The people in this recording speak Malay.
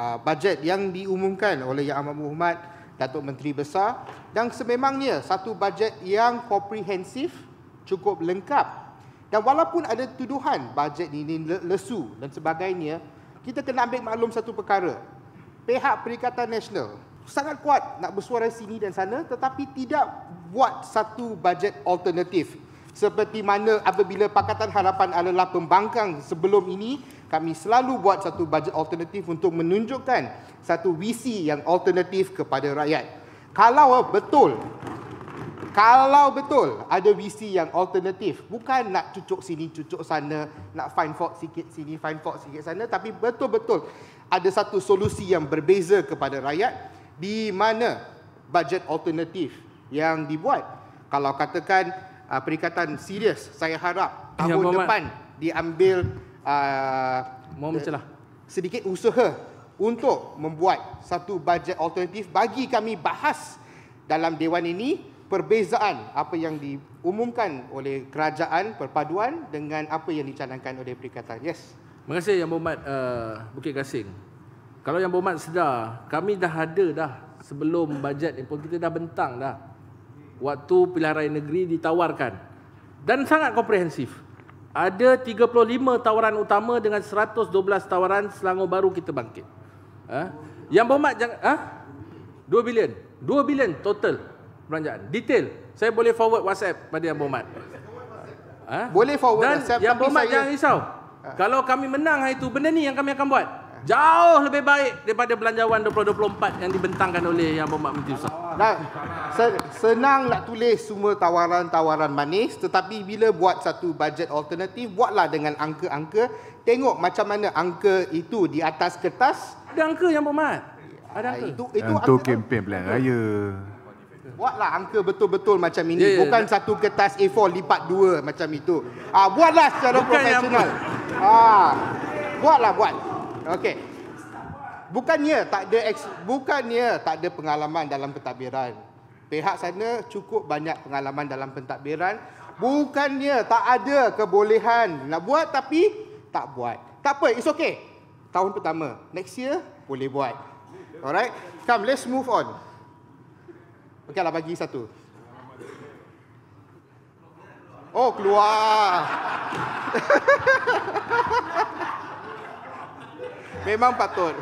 Ah, bajet yang diumumkan oleh Yang Amat Muhammad Datuk Menteri Besar dan sememangnya satu bajet yang komprehensif cukup lengkap dan walaupun ada tuduhan bajet ini lesu dan sebagainya kita kena ambil maklum satu perkara pihak Perikatan Nasional sangat kuat nak bersuara sini dan sana tetapi tidak buat satu bajet alternatif seperti mana apabila Pakatan Harapan adalah pembangkang sebelum ini kami selalu buat satu budget alternatif untuk menunjukkan satu visi yang alternatif kepada rakyat. Kalau betul kalau betul ada visi yang alternatif bukan nak cucuk sini cucuk sana nak find fault sikit sini find fault sikit sana tapi betul-betul ada satu solusi yang berbeza kepada rakyat di mana budget alternatif yang dibuat kalau katakan uh, perikatan serius saya harap ya, tahun ya, depan diambil uh, mohon eh, sedikit usaha untuk membuat satu bajet alternatif bagi kami bahas dalam dewan ini perbezaan apa yang diumumkan oleh kerajaan perpaduan dengan apa yang dicanangkan oleh perikatan yes terima kasih yang berhormat uh, Bukit Gasing kalau yang berhormat sedar kami dah ada dah sebelum bajet ni pun kita dah bentang dah waktu pilihan raya negeri ditawarkan dan sangat komprehensif. Ada 35 tawaran utama dengan 112 tawaran Selangor Baru kita bangkit. Ha? Yang berhormat jangan ha? 2 bilion. 2 bilion total belanjaan. Detail saya boleh forward WhatsApp pada yang berhormat. Ha? Boleh forward Dan WhatsApp yang tapi jangan risau. Ha. Kalau kami menang hari itu benda ni yang kami akan buat. Jauh lebih baik daripada belanjawan 2024 yang dibentangkan oleh Yang Berhormat Menteri Besar. Dan senang nak tulis semua tawaran-tawaran manis tetapi bila buat satu budget alternatif buatlah dengan angka-angka tengok macam mana angka itu di atas kertas ada angka yang berhormat ada angka itu itu untuk kempen belan raya buatlah angka betul-betul macam ini yeah, bukan yeah. satu kertas A4 lipat dua macam itu ah buatlah secara bukan profesional yang... ah buatlah buat Okey. Bukannya tak ada bukannya tak ada pengalaman dalam pentadbiran. Pihak sana cukup banyak pengalaman dalam pentadbiran. Bukannya tak ada kebolehan nak buat tapi tak buat. Tak apa, it's okay. Tahun pertama, next year boleh buat. Alright, come let's move on. Okay lah bagi satu. Oh keluar. Meu irmão pastor.